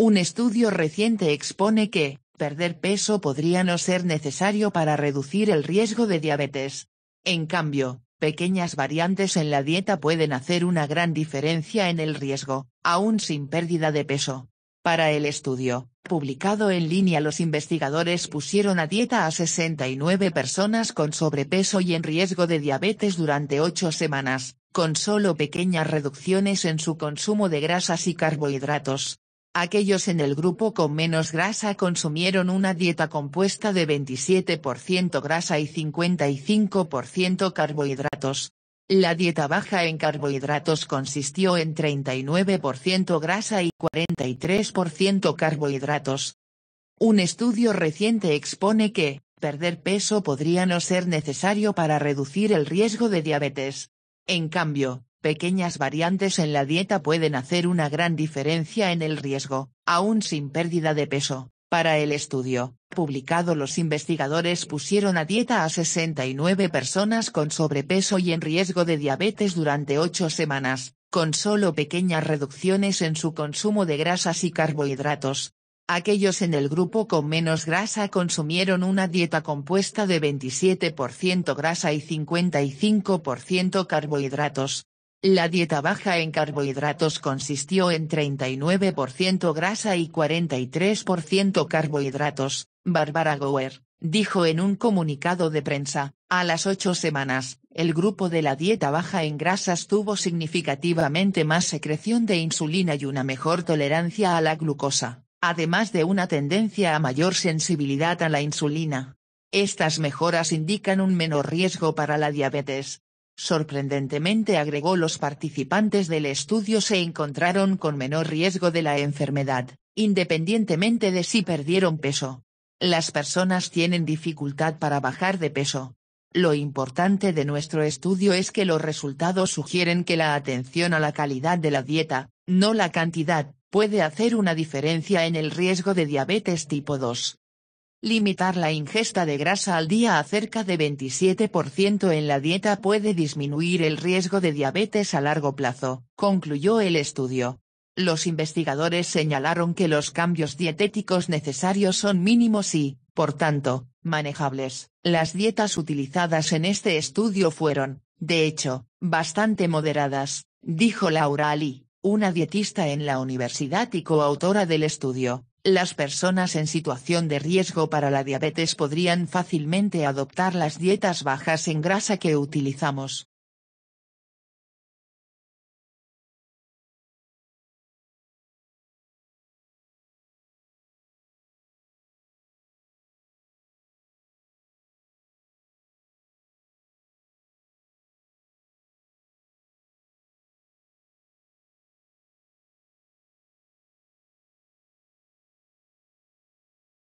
Un estudio reciente expone que, perder peso podría no ser necesario para reducir el riesgo de diabetes. En cambio, pequeñas variantes en la dieta pueden hacer una gran diferencia en el riesgo, aún sin pérdida de peso. Para el estudio, publicado en línea los investigadores pusieron a dieta a 69 personas con sobrepeso y en riesgo de diabetes durante 8 semanas, con solo pequeñas reducciones en su consumo de grasas y carbohidratos. Aquellos en el grupo con menos grasa consumieron una dieta compuesta de 27% grasa y 55% carbohidratos. La dieta baja en carbohidratos consistió en 39% grasa y 43% carbohidratos. Un estudio reciente expone que, perder peso podría no ser necesario para reducir el riesgo de diabetes. En cambio, Pequeñas variantes en la dieta pueden hacer una gran diferencia en el riesgo, aún sin pérdida de peso. Para el estudio, publicado los investigadores pusieron a dieta a 69 personas con sobrepeso y en riesgo de diabetes durante 8 semanas, con solo pequeñas reducciones en su consumo de grasas y carbohidratos. Aquellos en el grupo con menos grasa consumieron una dieta compuesta de 27% grasa y 55% carbohidratos, la dieta baja en carbohidratos consistió en 39% grasa y 43% carbohidratos, Barbara Gower, dijo en un comunicado de prensa, a las ocho semanas, el grupo de la dieta baja en grasas tuvo significativamente más secreción de insulina y una mejor tolerancia a la glucosa, además de una tendencia a mayor sensibilidad a la insulina. Estas mejoras indican un menor riesgo para la diabetes, Sorprendentemente agregó los participantes del estudio se encontraron con menor riesgo de la enfermedad, independientemente de si perdieron peso. Las personas tienen dificultad para bajar de peso. Lo importante de nuestro estudio es que los resultados sugieren que la atención a la calidad de la dieta, no la cantidad, puede hacer una diferencia en el riesgo de diabetes tipo 2. Limitar la ingesta de grasa al día a cerca de 27% en la dieta puede disminuir el riesgo de diabetes a largo plazo, concluyó el estudio. Los investigadores señalaron que los cambios dietéticos necesarios son mínimos y, por tanto, manejables. Las dietas utilizadas en este estudio fueron, de hecho, bastante moderadas, dijo Laura Ali, una dietista en la universidad y coautora del estudio las personas en situación de riesgo para la diabetes podrían fácilmente adoptar las dietas bajas en grasa que utilizamos.